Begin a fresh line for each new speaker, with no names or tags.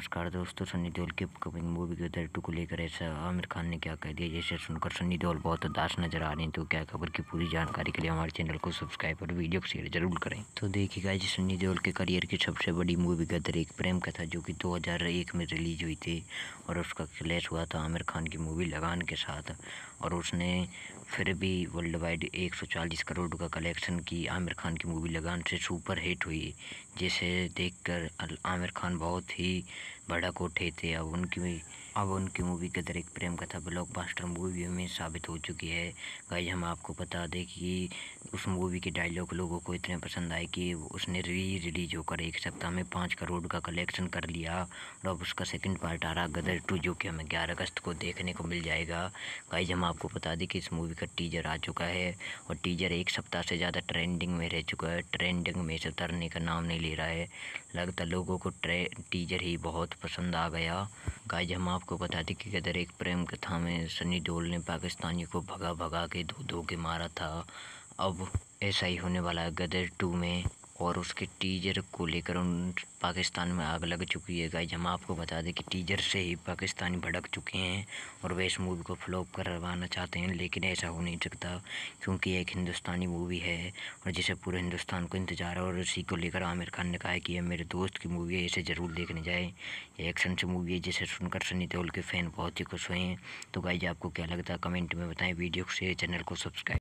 नमस्कार दोस्तों सनी देओल की अपकमिंग मूवी गदर टू को लेकर ऐसा आमिर खान ने क्या कह दिया जैसे सुनकर सनी देओल बहुत उदास नजर आ रही तो क्या खबर की पूरी जानकारी के लिए हमारे चैनल को सब्सक्राइब और वीडियो को शेयर जरूर करें तो देखिएगा जी सनी देओल के करियर की सबसे बड़ी मूवी गदर एक प्रेम कथा जो कि दो में रिलीज हुई थी और उसका क्लैश हुआ था आमिर खान की मूवी लगान के साथ और उसने फिर भी वर्ल्ड वाइड 140 करोड़ का कलेक्शन की आमिर खान की मूवी लगान से सुपर हिट हुई जिसे देखकर आमिर खान बहुत ही बड़ा कोठे थे अब उनकी अब उनकी मूवी गदर एक प्रेम कथा ब्लॉकबस्टर मूवी में साबित हो चुकी है गाइज हम आपको बता दें कि उस मूवी के डायलॉग लोगों को इतने पसंद आए कि उसने री रिलीज होकर एक सप्ताह में पाँच करोड़ का कलेक्शन कर लिया और अब उसका सेकंड पार्ट आ रहा गदर टू जो कि हमें ग्यारह अगस्त को देखने को मिल जाएगा गाइज हम आपको बता दें कि इस मूवी का टीजर आ चुका है और टीजर एक सप्ताह से ज़्यादा ट्रेंडिंग में रह चुका है ट्रेंडिंग में से उतरने का नाम नहीं ले रहा है लगता लोगों को टीजर ही बहुत पसंद आ गया गाइज हम आपको बता दें कि गदर एक प्रेम कथा में सनी डोल ने पाकिस्तानी को भगा भगा के धो धो के मारा था अब ऐसा ही होने वाला है गदर टू में और उसके टीजर को लेकर उन पाकिस्तान में आग लग चुकी है गाइज हम आपको बता दें कि टीजर से ही पाकिस्तानी भड़क चुके हैं और वे इस मूवी को फ्लॉप करवाना चाहते हैं लेकिन ऐसा हो नहीं सकता क्योंकि एक हिंदुस्तानी मूवी है और जिसे पूरे हिंदुस्तान को इंतजार है और इसी को लेकर आमिर खान ने कहा कि यह मेरे दोस्त की मूवी है इसे ज़रूर देखने जाए यह एक्शन से मूवी है जिसे सुनकर सनी देओल के फ़ैन बहुत ही खुश हुए हैं तो गाइज आपको क्या लगता है कमेंट में बताएँ वीडियो से चैनल को सब्सक्राइब